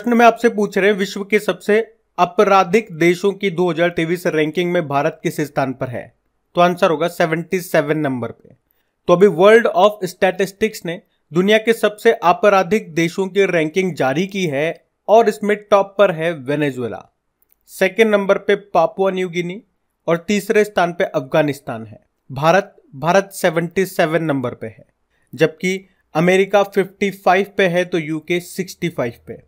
प्रश्न में आपसे पूछ रहे हैं विश्व के सबसे आपराधिक देशों की 2023 रैंकिंग में भारत किस स्थान पर है तो आंसर होगा 77 नंबर पे तो अभी वर्ल्ड ऑफ स्टैटिस्टिक्स ने दुनिया के सबसे आपराधिक देशों की रैंकिंग जारी की है और इसमें टॉप पर है वेनेजुएला सेकेंड नंबर पे पापुआ न्यू गिनी और तीसरे स्थान पे अफगानिस्तान है भारत भारत 77 नंबर पे है जबकि अमेरिका 55 पे है तो यूके 65 पे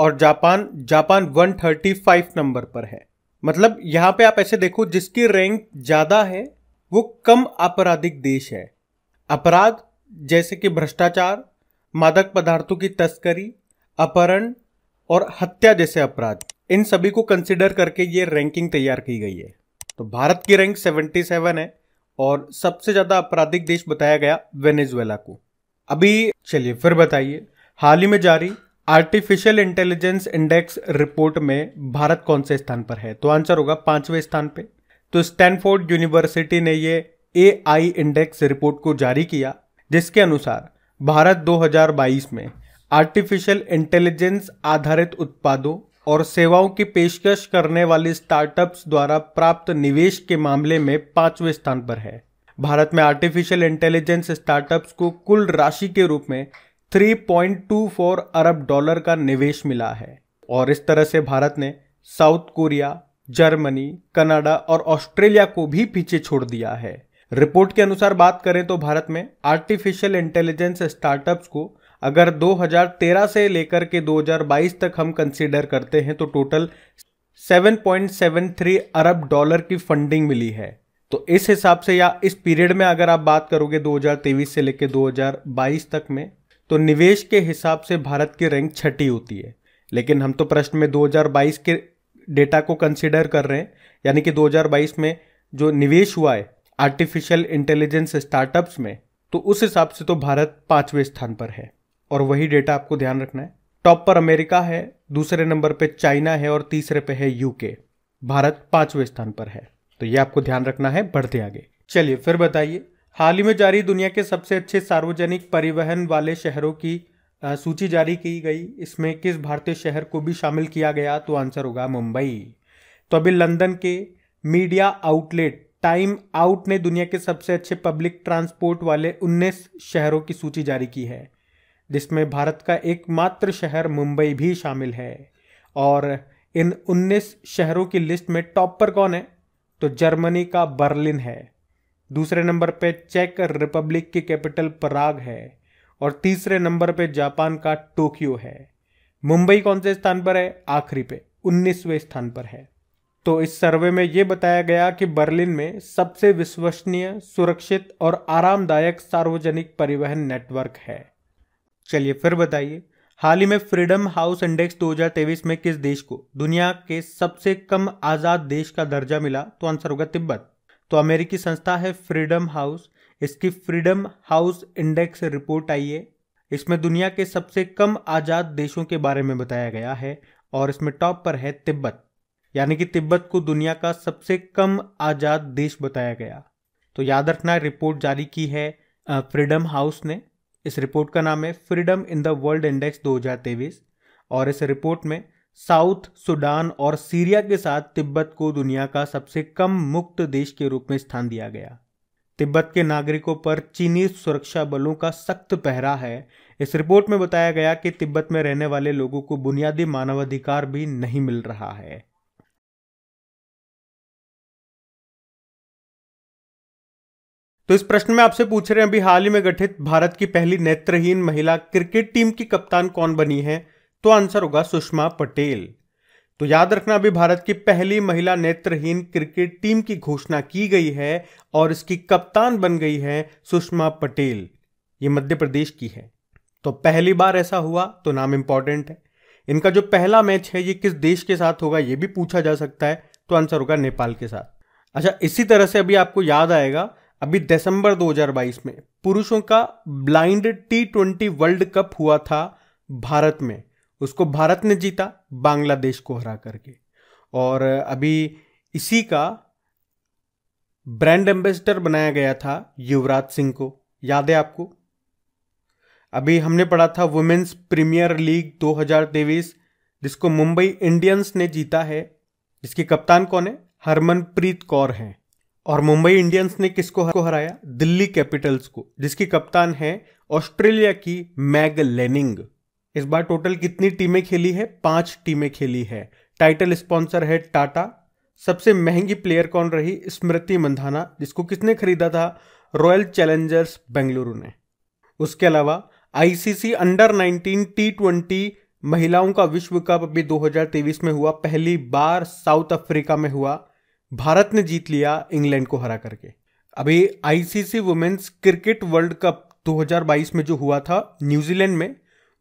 और जापान जापान 135 नंबर पर है मतलब यहाँ पे आप ऐसे देखो जिसकी रैंक ज़्यादा है वो कम आपराधिक देश है अपराध जैसे कि भ्रष्टाचार मादक पदार्थों की तस्करी अपहरण और हत्या जैसे अपराध इन सभी को कंसिडर करके ये रैंकिंग तैयार की गई है तो भारत की रैंक 77 है और सबसे ज़्यादा आपराधिक देश बताया गया वेनेजुएला को अभी चलिए फिर बताइए हाल ही में जारी आर्टिफिशियल इंटेलिजेंस इंडेक्स रिपोर्ट में भारत कौन से स्थान पर है तो आंसर होगा पांचवें स्थान पे तो स्टैनफोर्ड यूनिवर्सिटी ने ये ए इंडेक्स रिपोर्ट को जारी किया जिसके अनुसार भारत 2022 में आर्टिफिशियल इंटेलिजेंस आधारित उत्पादों और सेवाओं की पेशकश करने वाली स्टार्टअप्स द्वारा प्राप्त निवेश के मामले में पांचवें स्थान पर है भारत में आर्टिफिशियल इंटेलिजेंस स्टार्टअप्स को कुल राशि के रूप में 3.24 अरब डॉलर का निवेश मिला है और इस तरह से भारत ने साउथ कोरिया जर्मनी कनाडा और ऑस्ट्रेलिया को भी पीछे छोड़ दिया है रिपोर्ट के अनुसार बात करें तो भारत में आर्टिफिशियल इंटेलिजेंस स्टार्टअप्स को अगर 2013 से लेकर के 2022 तक हम कंसीडर करते हैं तो टोटल 7.73 अरब डॉलर की फंडिंग मिली है तो इस हिसाब से या इस पीरियड में अगर आप बात करोगे 2023 से लेकर 2022 तक में तो निवेश के हिसाब से भारत की रैंक छठी होती है लेकिन हम तो प्रश्न में 2022 के डेटा को कंसिडर कर रहे हैं यानी कि 2022 में जो निवेश हुआ है आर्टिफिशियल इंटेलिजेंस स्टार्टअप्स में तो उस हिसाब से तो भारत पांचवें स्थान पर है और वही डेटा आपको ध्यान रखना है टॉप पर अमेरिका है दूसरे नंबर पे चाइना है और तीसरे पे है यूके भारत पांचवें स्थान पर है तो ये आपको ध्यान रखना है बढ़ते आगे चलिए फिर बताइए हाल ही में जारी दुनिया के सबसे अच्छे सार्वजनिक परिवहन वाले शहरों की सूची जारी की गई इसमें किस भारतीय शहर को भी शामिल किया गया तो आंसर होगा मुंबई तो अभी लंदन के मीडिया आउटलेट टाइम आउट ने दुनिया के सबसे अच्छे पब्लिक ट्रांसपोर्ट वाले 19 शहरों की सूची जारी की है जिसमें भारत का एकमात्र शहर मुंबई भी शामिल है और इन 19 शहरों की लिस्ट में टॉप पर कौन है तो जर्मनी का बर्लिन है दूसरे नंबर पे चेक रिपब्लिक की कैपिटल पराग है और तीसरे नंबर पे जापान का टोक्यो है मुंबई कौन से स्थान पर है आखिरी पे उन्नीसवें स्थान पर है तो इस सर्वे में यह बताया गया कि बर्लिन में सबसे विश्वसनीय सुरक्षित और आरामदायक सार्वजनिक परिवहन नेटवर्क है चलिए फिर बताइए हाल ही में फ्रीडम हाउस इंडेक्स 2023 में किस देश को दुनिया के सबसे कम आज़ाद देश का दर्जा मिला तो आंसर होगा तिब्बत तो अमेरिकी संस्था है फ्रीडम हाउस इसकी फ्रीडम हाउस इंडेक्स रिपोर्ट आई है इसमें दुनिया के सबसे कम आज़ाद देशों के बारे में बताया गया है और इसमें टॉप पर है तिब्बत यानी कि तिब्बत को दुनिया का सबसे कम आज़ाद देश बताया गया तो याद रखना रिपोर्ट जारी की है फ्रीडम हाउस ने इस रिपोर्ट का नाम है freedom in the world index 2023 और इस रिपोर्ट में साउथ सूडान और सीरिया के साथ तिब्बत को दुनिया का सबसे कम मुक्त देश के रूप में स्थान दिया गया तिब्बत के नागरिकों पर चीनी सुरक्षा बलों का सख्त पहरा है इस रिपोर्ट में बताया गया कि तिब्बत में रहने वाले लोगों को बुनियादी मानवाधिकार भी नहीं मिल रहा है तो इस प्रश्न में आपसे पूछ रहे हैं अभी हाल ही में गठित भारत की पहली नेत्रहीन महिला क्रिकेट टीम की कप्तान कौन बनी है तो आंसर होगा सुषमा पटेल तो याद रखना अभी भारत की पहली महिला नेत्रहीन क्रिकेट टीम की घोषणा की गई है और इसकी कप्तान बन गई है सुषमा पटेल ये मध्य प्रदेश की है तो पहली बार ऐसा हुआ तो नाम इंपॉर्टेंट है इनका जो पहला मैच है ये किस देश के साथ होगा ये भी पूछा जा सकता है तो आंसर होगा नेपाल के साथ अच्छा इसी तरह से अभी आपको याद आएगा अभी दिसंबर 2022 में पुरुषों का blind T twenty world cup हुआ था भारत में उसको भारत ने जीता बांग्लादेश को हरा करके और अभी इसी का ब्रांड एम्बेसडर बनाया गया था युवराज सिंह को याद है आपको अभी हमने पढ़ा था वुमेन्स प्रीमियर लीग दो जिसको मुंबई इंडियंस ने जीता है जिसकी कप्तान कौन है हरमनप्रीत कौर हैं और मुंबई इंडियंस ने किसको को हराया दिल्ली कैपिटल्स को जिसकी कप्तान है ऑस्ट्रेलिया की मैग लेनिंग इस बार टोटल कितनी टीमें खेली है पांच टीमें खेली है टाइटल स्पॉन्सर है टाटा सबसे महंगी प्लेयर कौन रही स्मृति मंधाना जिसको किसने खरीदा था रॉयल चैलेंजर्स बेंगलुरु ने उसके अलावा आईसीसी अंडर 19 टी ट्वेंटी महिलाओं का विश्व कप अभी 2023 में हुआ पहली बार साउथ अफ्रीका में हुआ भारत ने जीत लिया इंग्लैंड को हरा करके अभी ICC women's cricket world cup 2022 में जो हुआ था न्यूजीलैंड में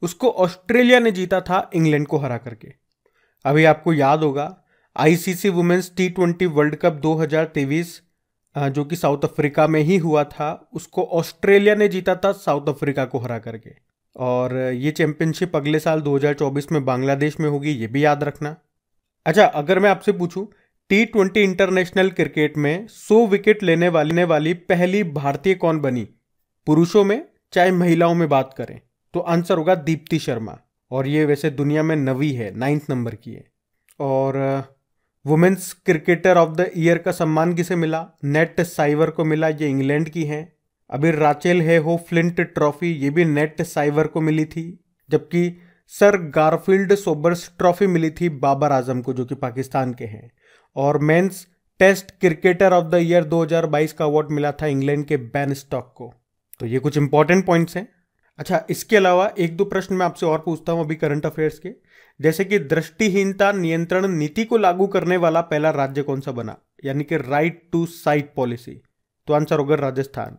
उसको ऑस्ट्रेलिया ने जीता था इंग्लैंड को हरा करके अभी आपको याद होगा ICC women's T twenty world cup 2023 जो कि साउथ अफ्रीका में ही हुआ था उसको ऑस्ट्रेलिया ने जीता था साउथ अफ्रीका को हरा करके और ये चैंपियनशिप अगले साल 2024 में बांग्लादेश में होगी ये भी याद रखना अच्छा अगर मैं आपसे पूछूं टी ट्वेंटी इंटरनेशनल क्रिकेट में 100 विकेट लेने वाले वाली पहली भारतीय कौन बनी पुरुषों में चाहे महिलाओं में बात करें तो आंसर होगा दीप्ति शर्मा और ये वैसे दुनिया में नवी है नाइन्थ नंबर की है और women's cricketer of the year का सम्मान किसे मिला नेट साइवर को मिला ये इंग्लैंड की हैं अभी राचेल है हो फ्लिंट ट्रॉफी ये भी नेट साइवर को मिली थी जबकि सर गारफील्ड सोबर्स ट्रॉफी मिली थी बाबर आजम को जो कि पाकिस्तान के हैं और men's test cricketer of the year 2022 का अवार्ड मिला था इंग्लैंड के बैन स्टॉक को तो ये कुछ इंपॉर्टेंट पॉइंट्स हैं अच्छा इसके अलावा एक दो प्रश्न मैं आपसे और पूछता हूँ अभी करंट अफेयर्स के जैसे कि दृष्टिहीनता नियंत्रण नीति को लागू करने वाला पहला राज्य कौन सा बना यानी कि राइट टू साइट पॉलिसी तो आंसर होगा Rajasthan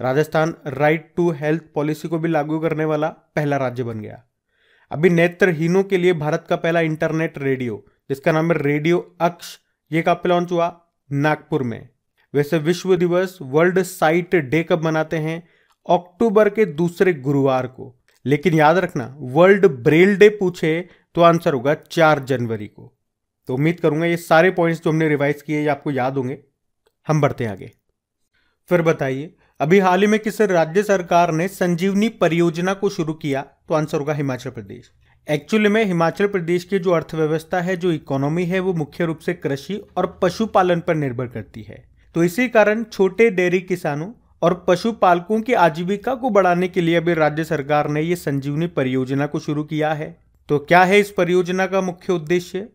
Rajasthan right to health policy को भी लागू करने वाला पहला राज्य बन गया अभी नेत्रहीनों के लिए भारत का पहला इंटरनेट रेडियो जिसका नाम है रेडियो अक्ष ये कब लॉन्च हुआ नागपुर में वैसे विश्व दिवस वर्ल्ड साइट डे कब मनाते हैं अक्टूबर के दूसरे गुरुवार को लेकिन याद रखना वर्ल्ड ब्रेल डे पूछे तो आंसर होगा चार जनवरी को तो उम्मीद करूंगा ये सारे पॉइंट्स जो हमने रिवाइज किए ये आपको याद होंगे हम बढ़ते हैं आगे फिर बताइए अभी हाल ही में किस राज्य सरकार ने संजीवनी परियोजना को शुरू किया तो आंसर होगा हिमाचल प्रदेश एक्चुअली में हिमाचल प्रदेश की जो अर्थव्यवस्था है जो इकोनॉमी है वो मुख्य रूप से कृषि और पशुपालन पर निर्भर करती है तो इसी कारण छोटे डेयरी किसानों और पशुपालकों की आजीविका को बढ़ाने के लिए अभी राज्य सरकार ने ये संजीवनी परियोजना को शुरू किया है तो क्या है इस परियोजना का मुख्य उद्देश्य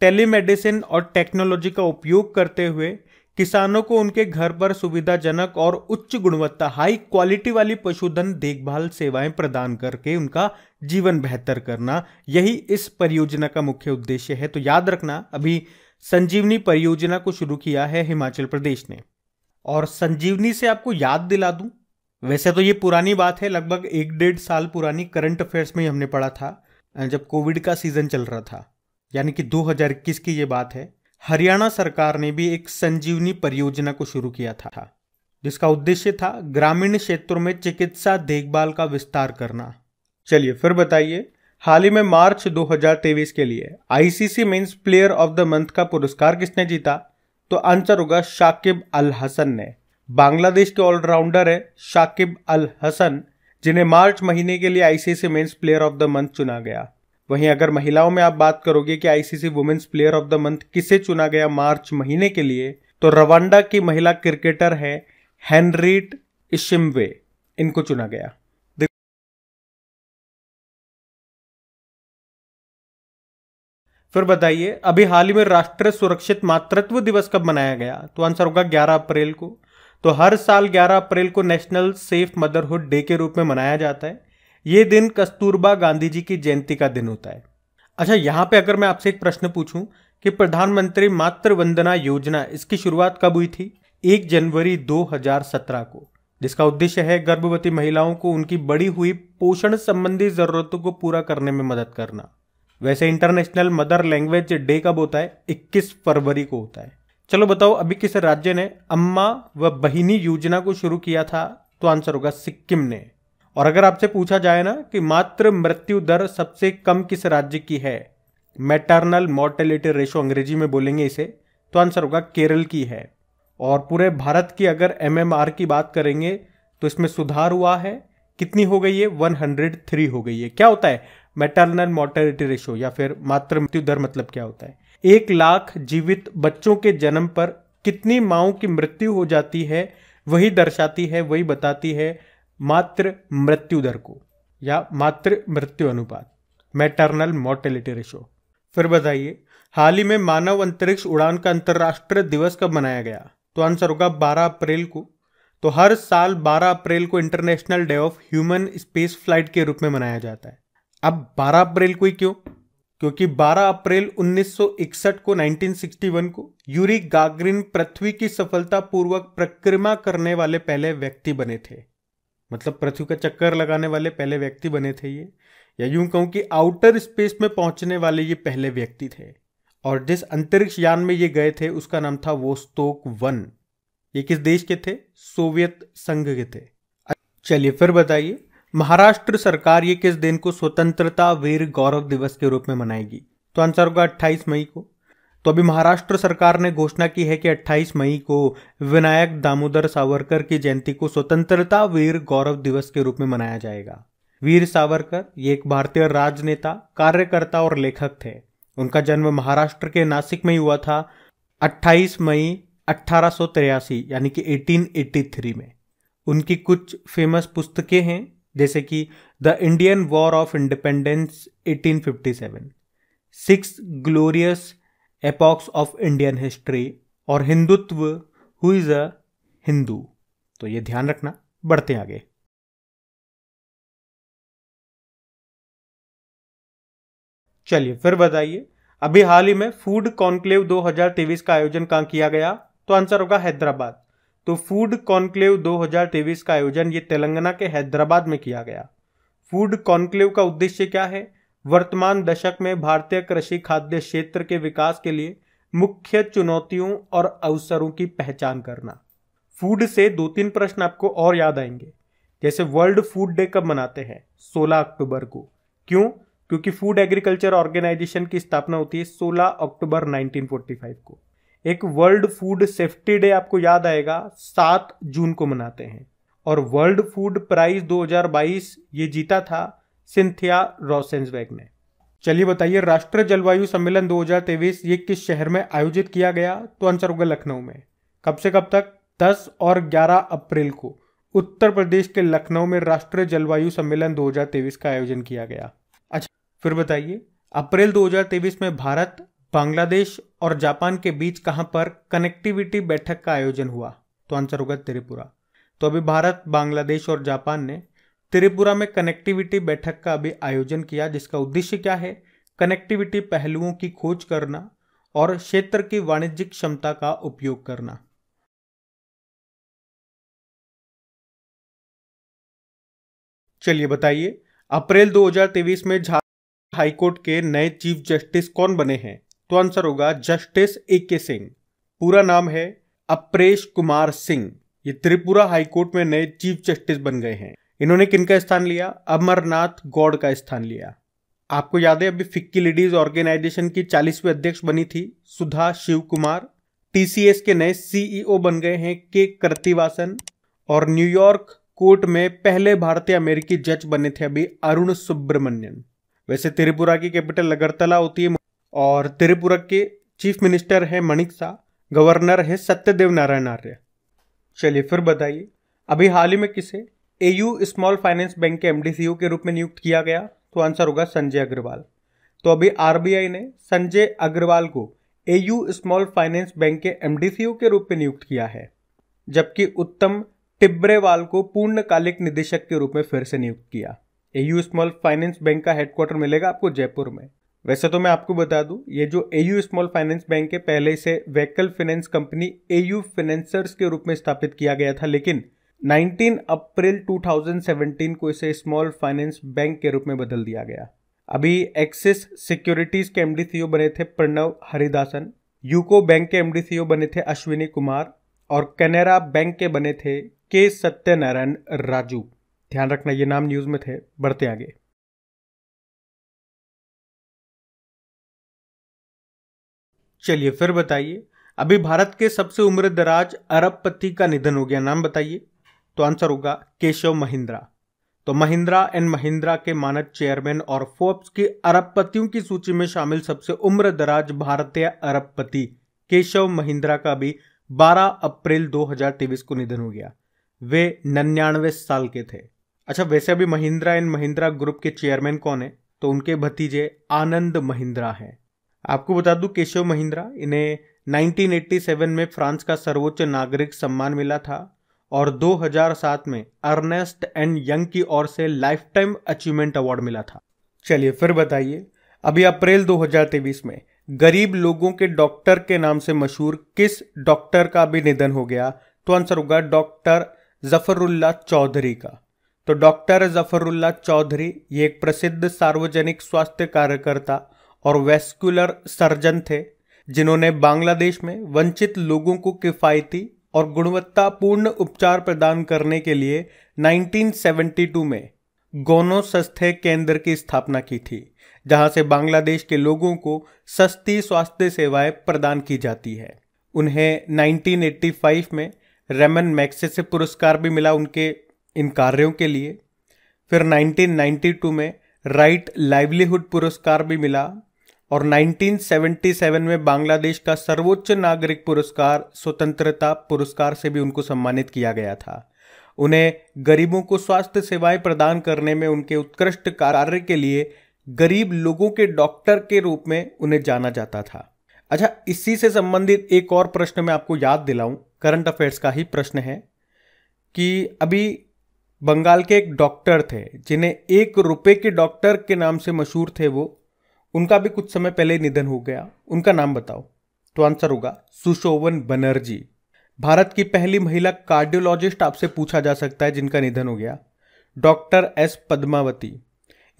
टेलीमेडिसिन और टेक्नोलॉजी का उपयोग करते हुए किसानों को उनके घर पर सुविधाजनक और उच्च गुणवत्ता हाई क्वालिटी वाली पशुधन देखभाल सेवाएं प्रदान करके उनका जीवन बेहतर करना यही इस परियोजना का मुख्य उद्देश्य है तो याद रखना अभी संजीवनी परियोजना को शुरू किया है हिमाचल प्रदेश ने और संजीवनी से आपको याद दिला दूं वैसे तो ये पुरानी बात है लगभग एक डेढ़ साल पुरानी करंट अफेयर्स में हमने पढ़ा था जब कोविड का सीजन चल रहा था यानी कि 2021 की ये बात है हरियाणा सरकार ने भी एक संजीवनी परियोजना को शुरू किया था जिसका उद्देश्य था ग्रामीण क्षेत्रों में चिकित्सा देखभाल का विस्तार करना चलिए फिर बताइए हाल ही में मार्च 2023 के लिए ICC men's player of the month का पुरस्कार किसने जीता तो आंसर होगा शाकिब अल हसन ने बांग्लादेश के ऑलराउंडर है शाकिब अल हसन जिन्हें मार्च महीने के लिए ICC men's player of the month चुना गया वहीं अगर महिलाओं में आप बात करोगे कि ICC women's player of the month किसे चुना गया मार्च महीने के लिए तो रवांडा की महिला क्रिकेटर है हेनरीट इशिमवे इनको चुना गया फिर बताइए अभी हाल ही में राष्ट्रीय सुरक्षित मातृत्व दिवस कब मनाया गया तो आंसर होगा 11 अप्रैल को तो हर साल 11 अप्रैल को नेशनल सेफ मदरहुड डे के रूप में मनाया जाता है ये दिन कस्तूरबा गांधी जी की जयंती का दिन होता है अच्छा यहाँ पे अगर मैं आपसे एक प्रश्न पूछूं कि प्रधानमंत्री मातृ वंदना योजना इसकी शुरुआत कब हुई थी एक जनवरी 2017 को जिसका उद्देश्य है गर्भवती महिलाओं को उनकी बड़ी हुई पोषण संबंधी जरूरतों को पूरा करने में मदद करना वैसे इंटरनेशनल मदर लैंग्वेज डे कब होता है 21 फरवरी को होता है चलो बताओ अभी किस राज्य ने अम्मा व बहिनी योजना को शुरू किया था तो आंसर होगा सिक्किम ने और अगर आपसे पूछा जाए ना कि मात्र मृत्यु दर सबसे कम किस राज्य की है मेटर्नल मोर्टेलिटी रेशो अंग्रेजी में बोलेंगे इसे तो आंसर होगा केरल की है और पूरे भारत की अगर एम की बात करेंगे तो इसमें सुधार हुआ है कितनी हो गई है 103 हो गई है क्या होता है मेटर्नल मोर्टेलिटी रेशो या फिर मातृ मृत्यु दर मतलब क्या होता है एक लाख जीवित बच्चों के जन्म पर कितनी माओ की मृत्यु हो जाती है वही दर्शाती है वही बताती है मातृ मृत्यु दर को या मातृ मृत्यु अनुपात मैटर्नल मोर्टेलिटी रेशो फिर बताइए हाल ही में मानव अंतरिक्ष उड़ान का अंतर्राष्ट्रीय दिवस कब मनाया गया तो आंसर होगा 12 अप्रैल को तो हर साल 12 अप्रैल को international day of human space flight के रूप में मनाया जाता है अब 12 अप्रैल को ही क्यों क्योंकि 12 अप्रैल 1961 को 1961 को यूरी गागरिन पृथ्वी की सफलतापूर्वक प्रक्रमा करने वाले पहले व्यक्ति बने थे मतलब पृथ्वी का चक्कर लगाने वाले पहले व्यक्ति बने थे ये या यूं कहूं कि आउटर स्पेस में पहुंचने वाले ये पहले व्यक्ति थे और जिस अंतरिक्ष यान में ये गए थे उसका नाम था वोस्तोक वन ये किस देश के थे सोवियत संघ के थे चलिए फिर बताइए महाराष्ट्र सरकार ये किस दिन को स्वतंत्रता वीर गौरव दिवस के रूप में मनाएगी तो आंसर होगा 28 मई को तो अभी महाराष्ट्र सरकार ने घोषणा की है कि 28 मई को विनायक दामोदर सावरकर की जयंती को स्वतंत्रता वीर गौरव दिवस के रूप में मनाया जाएगा वीर सावरकर ये एक भारतीय राजनेता कार्यकर्ता और लेखक थे उनका जन्म महाराष्ट्र के नासिक में हुआ था 28 मई अट्ठारह यानी कि 1883 में उनकी कुछ फेमस पुस्तकें हैं जैसे कि the Indian war of independence 1857, six glorious epochs of Indian history और Hindutva who is a Hindu तो ये ध्यान रखना बढ़ते आगे चलिए फिर बताइए अभी हाल ही में फूड कॉन्क्लेव 2023 का आयोजन कहां किया गया तो आंसर होगा हैदराबाद तो फूड कॉन्क्लेव 2023 का आयोजन ये तेलंगाना के हैदराबाद में किया गया फूड कॉन्क्लेव का उद्देश्य क्या है वर्तमान दशक में भारतीय कृषि खाद्य क्षेत्र के विकास के लिए मुख्य चुनौतियों और अवसरों की पहचान करना फूड से दो तीन प्रश्न आपको और याद आएंगे जैसे वर्ल्ड फूड डे कब मनाते हैं 16 अक्टूबर को क्यों क्योंकि फूड एग्रीकल्चर ऑर्गेनाइजेशन की स्थापना होती है 16 अक्टूबर 1945 को एक वर्ल्ड फूड सेफ्टी डे आपको याद आएगा सात जून को मनाते हैं और वर्ल्ड फूड प्राइज 2022 ये जीता था सिंथिया रॉसेंसवेग ने चलिए बताइए राष्ट्रीय जलवायु सम्मेलन 2023 ये किस शहर में आयोजित किया गया तो आंसर होगा लखनऊ में कब से कब तक 10 और 11 अप्रैल को उत्तर प्रदेश के लखनऊ में राष्ट्रीय जलवायु सम्मेलन 2023 का आयोजन किया गया अच्छा फिर बताइए अप्रैल 2023 में भारत बांग्लादेश और जापान के बीच कहां पर कनेक्टिविटी बैठक का आयोजन हुआ तो आंसर होगा त्रिपुरा तो अभी भारत बांग्लादेश और जापान ने त्रिपुरा में कनेक्टिविटी बैठक का अभी आयोजन किया जिसका उद्देश्य क्या है कनेक्टिविटी पहलुओं की खोज करना और क्षेत्र की वाणिज्यिक क्षमता का उपयोग करना चलिए बताइए अप्रैल 2023 में झारखंड हाईकोर्ट के नए चीफ जस्टिस कौन बने हैं तो आंसर होगा जस्टिस ए के सिंह पूरा नाम है अप्रेश कुमार सिंह ये त्रिपुरा हाईकोर्ट में नए चीफ जस्टिस बन गए हैं इन्होंने किनका स्थान लिया अमरनाथ गौड़ का स्थान लिया आपको याद है अभी फिक्की लेडीज ऑर्गेनाइजेशन की चालीसवें अध्यक्ष बनी थी सुधा शिव कुमार टीसीएस के नए सीईओ बन गए हैं के कृतिवासन और न्यूयॉर्क कोर्ट में पहले भारतीय अमेरिकी जज बने थे अभी अरुण सुब्रमण्यन वैसे त्रिपुरा की कैपिटल अगरतला होती है और त्रिपुरा के चीफ मिनिस्टर हैं मणिक शाह गवर्नर है सत्यदेव नारायण आर्य चलिए फिर बताइए अभी हाल ही में किसे एयू स्मॉल फाइनेंस बैंक के ओ e के रूप में नियुक्त किया गया तो आंसर होगा संजय अग्रवाल तो अभी आई ने संजय अग्रवाल को यू स्मॉल फाइनेंस बैंक के ओ e के रूप में नियुक्त किया है जबकि उत्तम टिब्रेवाल को पूर्णकालिक निदेशक के रूप में फिर से नियुक्त किया एयू स्मॉल फाइनेंस बैंक का हेडक्वार्टर मिलेगा आपको जयपुर में वैसे तो मैं आपको बता दूं ये जो A U small finance bank है पहले इसे vehicle finance company A U financiers के रूप में स्थापित किया गया था लेकिन 19 अप्रैल 2017 को इसे स्मॉल फाइनेंस बैंक के रूप में बदल दिया गया अभी एक्सिस सिक्योरिटीज के एमडी सीओ e बने थे प्रणव हरिदासन यूको बैंक के एमडी सीओ e बने थे अश्विनी कुमार और कैनेरा बैंक के बने थे के सत्यनारायण राजू ध्यान रखना ये नाम न्यूज में थे बढ़ते आगे चलिए फिर बताइए अभी भारत के सबसे उम्र दराज अरबपति का निधन हो गया नाम बताइए तो आंसर होगा केशव महिंद्रा तो महिंद्रा एंड महिंद्रा के मानक चेयरमैन और फोर्ब्स के अरबपतियों की सूची में शामिल सबसे उम्र दराज भारतीय अरबपति केशव महिंद्रा का भी 12 अप्रैल 2023 को निधन हो गया वे नन्यानवे साल के थे अच्छा वैसे अभी महिंद्रा एंड महिंद्रा ग्रुप के चेयरमैन कौन है तो उनके भतीजे आनंद महिंद्रा हैं आपको बता दूं केशव महिंद्रा इन्हें 1987 में फ्रांस का सर्वोच्च नागरिक सम्मान मिला था और 2007 में अर्नेस्ट एंड यंग की ओर से लाइफ टाइम अचीवमेंट अवार्ड मिला था चलिए फिर बताइए अभी अप्रैल 2023 में गरीब लोगों के डॉक्टर के नाम से मशहूर किस डॉक्टर का भी निधन हो गया तो आंसर होगा डॉक्टर जफरुल्ला चौधरी का तो डॉक्टर जफरुल्ला चौधरी ये एक प्रसिद्ध सार्वजनिक स्वास्थ्य कार्यकर्ता और वेस्कुलर सर्जन थे जिन्होंने बांग्लादेश में वंचित लोगों को किफ़ायती और गुणवत्तापूर्ण उपचार प्रदान करने के लिए 1972 में गोनो सस्थे केंद्र की स्थापना की थी जहां से बांग्लादेश के लोगों को सस्ती स्वास्थ्य सेवाएं प्रदान की जाती है उन्हें 1985 में रेमन मैक्से से पुरस्कार भी मिला उनके इन कार्यों के लिए फिर 1992 में राइट लाइवलीहुड पुरस्कार भी मिला और 1977 में बांग्लादेश का सर्वोच्च नागरिक पुरस्कार स्वतंत्रता पुरस्कार से भी उनको सम्मानित किया गया था उन्हें गरीबों को स्वास्थ्य सेवाएं प्रदान करने में उनके उत्कृष्ट कार्य के लिए गरीब लोगों के डॉक्टर के रूप में उन्हें जाना जाता था अच्छा इसी से संबंधित एक और प्रश्न मैं आपको याद दिलाऊं करंट अफेयर्स का ही प्रश्न है कि अभी बंगाल के एक डॉक्टर थे जिन्हें एक रुपए के डॉक्टर के नाम से मशहूर थे वो उनका भी कुछ समय पहले निधन हो गया उनका नाम बताओ तो आंसर होगा सुशोभन बनर्जी भारत की पहली महिला कार्डियोलॉजिस्ट आपसे पूछा जा सकता है जिनका निधन हो गया डॉक्टर एस पद्मावती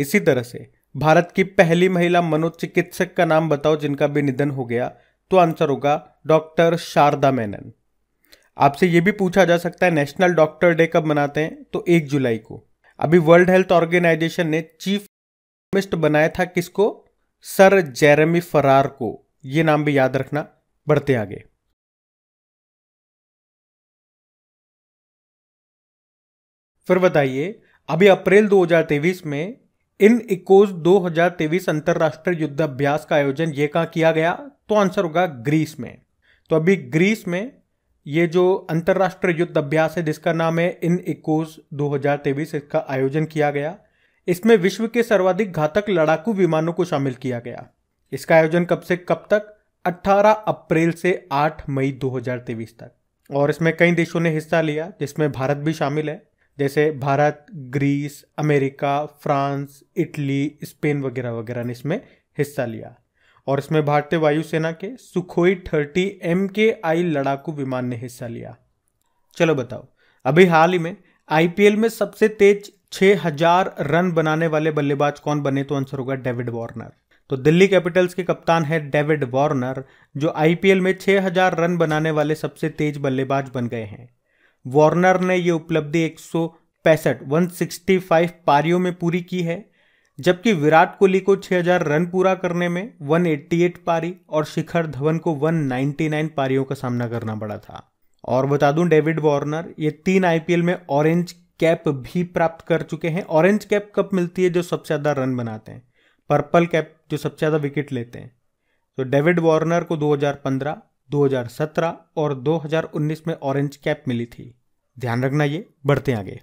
इसी तरह से भारत की पहली महिला मनोचिकित्सक का नाम बताओ जिनका भी निधन हो गया तो आंसर होगा डॉक्टर शारदा मेनन आपसे यह भी पूछा जा सकता है नेशनल डॉक्टर डे कब मनाते हैं तो एक जुलाई को अभी वर्ल्ड हेल्थ ऑर्गेनाइजेशन ने चीफ बनाया था किसको सर जेरेमी फरार को यह नाम भी याद रखना बढ़ते आगे फिर बताइए अभी अप्रैल 2023 में इन इकोज 2023 अंतर्राष्ट्रीय युद्ध अभ्यास का आयोजन ये कहा किया गया तो आंसर होगा ग्रीस में तो अभी ग्रीस में ये जो अंतर्राष्ट्रीय युद्ध अभ्यास है जिसका नाम है इन इकोज 2023 इसका आयोजन किया गया इसमें विश्व के सर्वाधिक घातक लड़ाकू विमानों को शामिल किया गया इसका आयोजन कब से कब तक 18 अप्रैल से 8 मई 2023 तक और इसमें कई देशों ने हिस्सा लिया जिसमें भारत भी शामिल है जैसे Bharat Greece America France Italy Spain वगैरह वगैरह ने इसमें हिस्सा लिया और इसमें भारतीय वायुसेना के सुखोई थर्टी एम के आई लड़ाकू विमान ने हिस्सा लिया चलो बताओ अभी हाल ही में आईपीएल में सबसे तेज 6000 हजार रन बनाने वाले बल्लेबाज कौन बने तो आंसर होगा डेविड वार्नर तो दिल्ली कैपिटल्स के कप्तान है डेविड वार्नर जो आईपीएल में 6000 रन बनाने वाले सबसे तेज बल्लेबाज बन गए हैं वार्नर ने ये उपलब्धि एक 165 पारियों में पूरी की है जबकि विराट कोहली को 6000 रन पूरा करने में 188 पारी और शिखर धवन को 199 पारियों का सामना करना पड़ा था और बता दूं डेविड वार्नर ये तीन आईपीएल में ऑरेंज कैप भी प्राप्त कर चुके हैं ऑरेंज कैप कब मिलती है जो सबसे ज़्यादा रन बनाते हैं पर्पल कैप जो सबसे ज़्यादा विकेट लेते हैं तो डेविड वार्नर को 2015, 2017 और 2019 में ऑरेंज कैप मिली थी ध्यान रखना ये बढ़ते आगे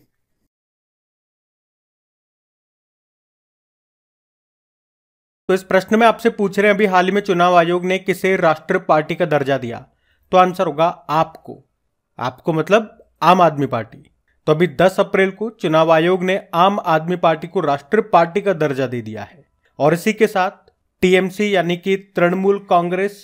तो इस प्रश्न में आपसे पूछ रहे हैं अभी हाल ही में चुनाव आयोग ने किसे राष्ट्रीय पार्टी का दर्जा दिया तो आंसर होगा आपको आपको मतलब आम आदमी पार्टी तो अभी 10 अप्रैल को चुनाव आयोग ने आम आदमी पार्टी को राष्ट्रीय पार्टी का दर्जा दे दिया है और इसी के साथ टीएमसी यानी कि तृणमूल कांग्रेस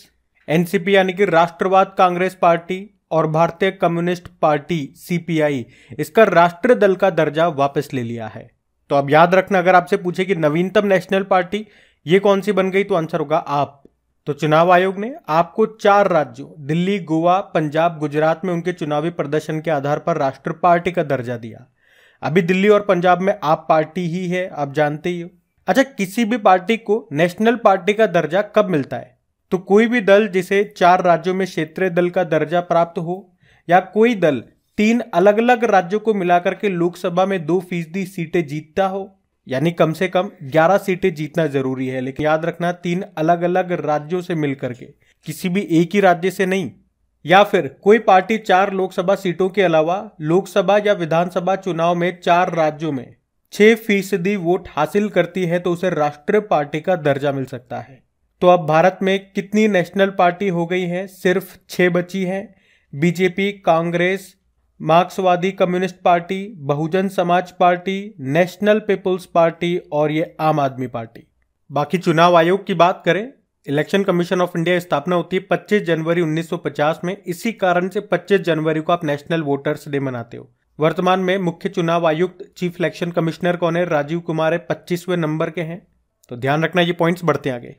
एनसीपी यानी कि राष्ट्रवाद कांग्रेस पार्टी और भारतीय कम्युनिस्ट पार्टी सीपीआई इसका राष्ट्रीय दल का दर्जा वापस ले लिया है तो अब याद रखना अगर आपसे पूछे कि नवीनतम नेशनल पार्टी ये कौन सी बन गई तो आंसर होगा आप तो चुनाव आयोग ने आपको चार राज्यों दिल्ली गोवा पंजाब गुजरात में उनके चुनावी प्रदर्शन के आधार पर राष्ट्रीय पार्टी का दर्जा दिया अभी दिल्ली और पंजाब में आप पार्टी ही है आप जानते ही हो अच्छा किसी भी पार्टी को नेशनल पार्टी का दर्जा कब मिलता है तो कोई भी दल जिसे चार राज्यों में क्षेत्रीय दल का दर्जा प्राप्त हो या कोई दल तीन अलग अलग राज्यों को मिलाकर के लोकसभा में दो फीसदी सीटें जीतता हो यानी कम से कम 11 सीटें जीतना जरूरी है लेकिन याद रखना तीन अलग अलग राज्यों से मिलकर के किसी भी एक ही राज्य से नहीं या फिर कोई पार्टी चार लोकसभा सीटों के अलावा लोकसभा या विधानसभा चुनाव में चार राज्यों में छह फीसदी वोट हासिल करती है तो उसे राष्ट्रीय पार्टी का दर्जा मिल सकता है तो अब भारत में कितनी नेशनल पार्टी हो गई है सिर्फ छह बची हैं बीजेपी कांग्रेस मार्क्सवादी कम्युनिस्ट पार्टी बहुजन समाज पार्टी नेशनल पीपुल्स पार्टी और ये आम आदमी पार्टी बाकी चुनाव आयोग की बात करें इलेक्शन कमीशन ऑफ इंडिया स्थापना होती है 25 जनवरी 1950 में इसी कारण से 25 जनवरी को आप नेशनल वोटर्स डे मनाते हो वर्तमान में मुख्य चुनाव आयुक्त चीफ इलेक्शन कमिश्नर कौन है राजीव कुमार है पच्चीसवें नंबर के हैं तो ध्यान रखना ये पॉइंट्स बढ़ते आगे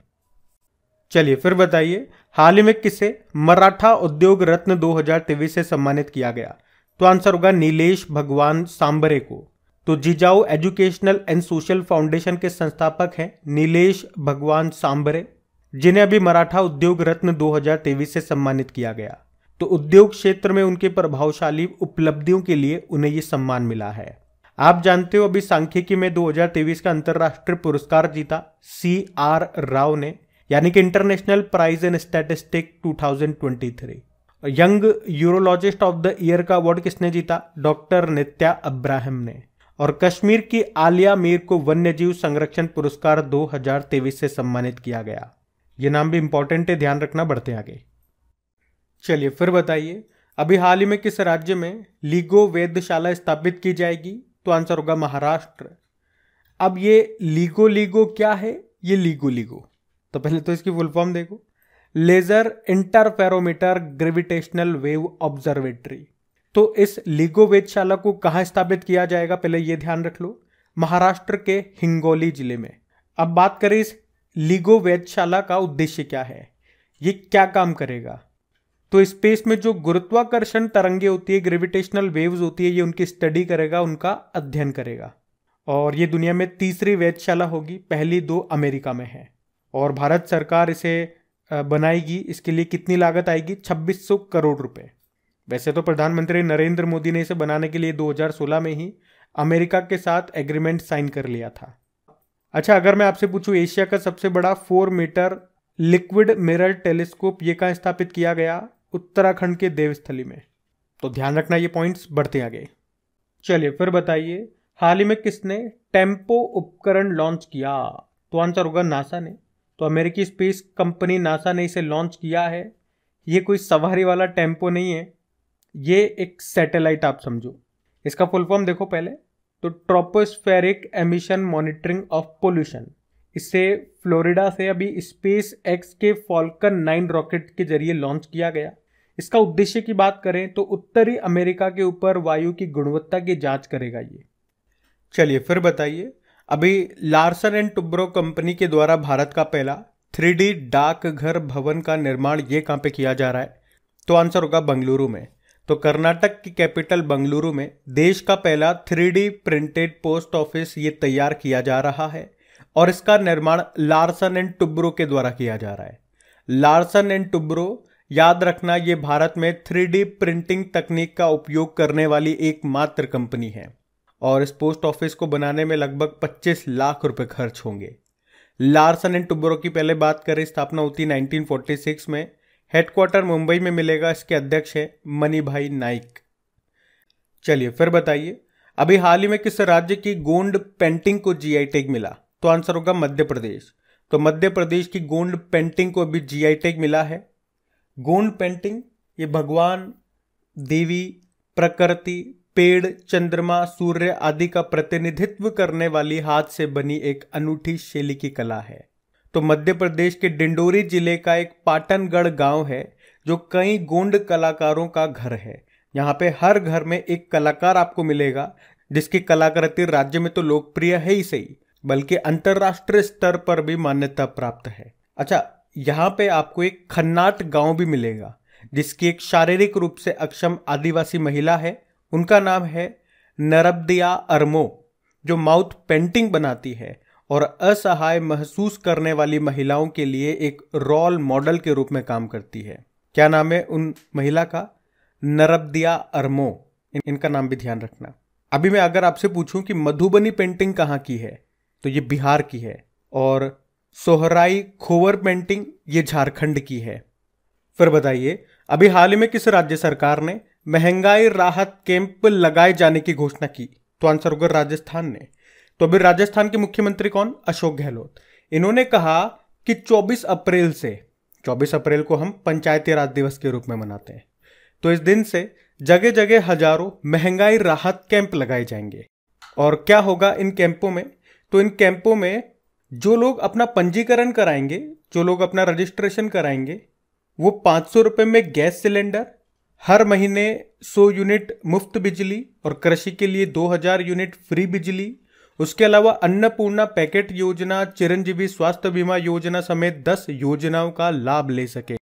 चलिए फिर बताइए हाल ही में किसे मराठा उद्योग रत्न दो से सम्मानित किया गया तो आंसर होगा नीलेश भगवान सांबरे को तो Jijau educational and social foundation के संस्थापक हैं नीलेश भगवान सांबरे जिन्हें अभी मराठा उद्योग रत्न 2023 से सम्मानित किया गया तो उद्योग क्षेत्र में उनके प्रभावशाली उपलब्धियों के लिए उन्हें ये सम्मान मिला है आप जानते हो अभी सांख्यिकी में 2023 का अंतर्राष्ट्रीय पुरस्कार जीता सी आर राव ने यानी कि international prize in statistic 2023 young urologist of the year का अवार्ड किसने जीता डॉक्टर नित्या अब्राहम ने और कश्मीर की आलिया मीर को वन्य जीव संरक्षण पुरस्कार 2023 से सम्मानित किया गया ये नाम भी इंपॉर्टेंट है ध्यान रखना बढ़ते आगे चलिए फिर बताइए अभी हाल ही में किस राज्य में लीगो वेदशाला स्थापित की जाएगी तो आंसर होगा महाराष्ट्र अब ये लीगो लीगो क्या है ये लीगो लीगो तो पहले तो इसकी फुल फॉर्म देखो laser interferometer gravitational wave observatory तो इस लीगो वेदशाला को कहाँ स्थापित किया जाएगा पहले ये ध्यान रख लो महाराष्ट्र के हिंगोली जिले में अब बात करें इस लीगो वेदशाला का उद्देश्य क्या है ये क्या काम करेगा तो स्पेस में जो गुरुत्वाकर्षण तरंगे होती है ग्रेविटेशनल वेव्स होती है ये उनकी स्टडी करेगा उनका अध्ययन करेगा और ये दुनिया में तीसरी वेदशाला होगी पहली दो अमेरिका में है और भारत सरकार इसे बनाएगी इसके लिए कितनी लागत आएगी 2600 करोड़ रुपए वैसे तो प्रधानमंत्री नरेंद्र मोदी ने इसे बनाने के लिए 2016 में ही अमेरिका के साथ एग्रीमेंट साइन कर लिया था अच्छा अगर मैं आपसे पूछूं एशिया का सबसे बड़ा four metre liquid mirror telescope ये कहाँ स्थापित किया गया उत्तराखंड के देवस्थली में तो ध्यान रखना ये पॉइंट्स बढ़ते आ गए चलिए फिर बताइए हाल ही में किसने टेम्पो उपकरण लॉन्च किया तो आंसर होगा नासा ने तो अमेरिकी स्पेस कंपनी नासा ने इसे लॉन्च किया है ये कोई सवारी वाला टेम्पो नहीं है ये एक सैटेलाइट आप समझो इसका फुल फॉर्म देखो पहले तो tropospheric emission monitoring of pollution इसे फ्लोरिडा से अभी स्पेस एक्स के फॉल्कन नाइन रॉकेट के जरिए लॉन्च किया गया इसका उद्देश्य की बात करें तो उत्तरी अमेरिका के ऊपर वायु की गुणवत्ता की जांच करेगा ये चलिए फिर बताइए अभी लार्सन एंड टुब्रो कंपनी के द्वारा भारत का पहला थ्री डी डाकघर भवन का निर्माण ये कहाँ पे किया जा रहा है तो आंसर होगा बंगलुरु में तो कर्नाटक की कैपिटल बंगलुरु में देश का पहला थ्री प्रिंटेड पोस्ट ऑफिस ये तैयार किया जा रहा है और इसका निर्माण लार्सन एंड टुब्रो के द्वारा किया जा रहा है लार्सन एंड टुब्रो याद रखना ये भारत में थ्री प्रिंटिंग तकनीक का उपयोग करने वाली एकमात्र कंपनी है और इस पोस्ट ऑफिस को बनाने में लगभग 25 लाख रुपए खर्च होंगे लार्सन एंड टुब्रो की पहले बात करें स्थापना होती 1946 में हेडक्वार्टर मुंबई में मिलेगा इसके अध्यक्ष है मनी भाई नाइक चलिए फिर बताइए अभी हाल ही में किस राज्य की गोंड पेंटिंग को जीआई टैग मिला तो आंसर होगा मध्य प्रदेश तो मध्य प्रदेश की गोंड पेंटिंग को अभी जीआई टैग मिला है गोंड पेंटिंग ये भगवान देवी प्रकृति पेड़ चंद्रमा सूर्य आदि का प्रतिनिधित्व करने वाली हाथ से बनी एक अनूठी शैली की कला है तो मध्य प्रदेश के डिंडोरी जिले का एक पाटनगढ़ गांव है जो कई गोंड कलाकारों का घर है यहाँ पे हर घर में एक कलाकार आपको मिलेगा जिसकी कलाकृति राज्य में तो लोकप्रिय है ही सही बल्कि अंतर्राष्ट्रीय स्तर पर भी मान्यता प्राप्त है अच्छा यहाँ पे आपको एक खन्नाट गांव भी मिलेगा जिसकी एक शारीरिक रूप से अक्षम आदिवासी महिला है उनका नाम है नरबदिया अरमो जो माउथ पेंटिंग बनाती है और असहाय महसूस करने वाली महिलाओं के लिए एक रोल मॉडल के रूप में काम करती है क्या नाम है उन महिला का नरबदिया अरमो इनका नाम भी ध्यान रखना अभी मैं अगर आपसे पूछूं कि मधुबनी पेंटिंग कहाँ की है तो ये बिहार की है और सोहराई खोवर पेंटिंग ये झारखंड की है फिर बताइए अभी हाल ही में किस राज्य सरकार ने महंगाई राहत कैंप लगाए जाने की घोषणा की तो आंसर होगा राजस्थान ने तो अभी राजस्थान के मुख्यमंत्री कौन अशोक गहलोत इन्होंने कहा कि 24 अप्रैल से 24 अप्रैल को हम पंचायती राज दिवस के रूप में मनाते हैं तो इस दिन से जगह जगह हजारों महंगाई राहत कैंप लगाए जाएंगे और क्या होगा इन कैंपों में तो इन कैंपों में जो लोग अपना पंजीकरण कराएंगे जो लोग अपना रजिस्ट्रेशन कराएंगे वो पाँच सौ रुपये में गैस सिलेंडर हर महीने 100 यूनिट मुफ्त बिजली और कृषि के लिए 2000 यूनिट फ्री बिजली उसके अलावा अन्नपूर्णा पैकेट योजना चिरंजीवी स्वास्थ्य बीमा योजना समेत 10 योजनाओं का लाभ ले सके